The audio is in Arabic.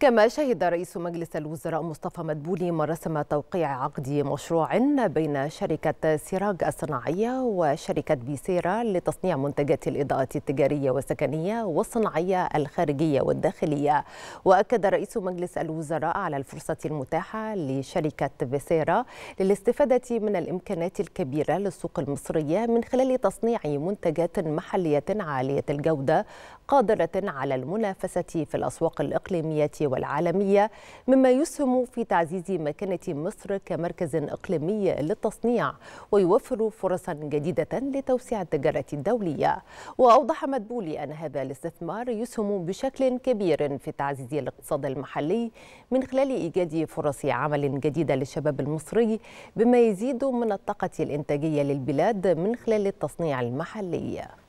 كما شهد رئيس مجلس الوزراء مصطفى مدبولي مراسم توقيع عقد مشروع بين شركة سيراج الصناعية وشركة بيسيرا لتصنيع منتجات الإضاءة التجارية والسكنية والصناعية الخارجية والداخلية وأكد رئيس مجلس الوزراء على الفرصة المتاحة لشركة بيسيرا للاستفادة من الإمكانات الكبيرة للسوق المصرية من خلال تصنيع منتجات محلية عالية الجودة قادرة على المنافسة في الأسواق الإقليمية والعالمية مما يسهم في تعزيز مكانة مصر كمركز إقليمي للتصنيع ويوفر فرصا جديدة لتوسيع التجارة الدولية وأوضح مدبولي أن هذا الاستثمار يسهم بشكل كبير في تعزيز الاقتصاد المحلي من خلال إيجاد فرص عمل جديدة للشباب المصري بما يزيد من الطاقة الإنتاجية للبلاد من خلال التصنيع المحلي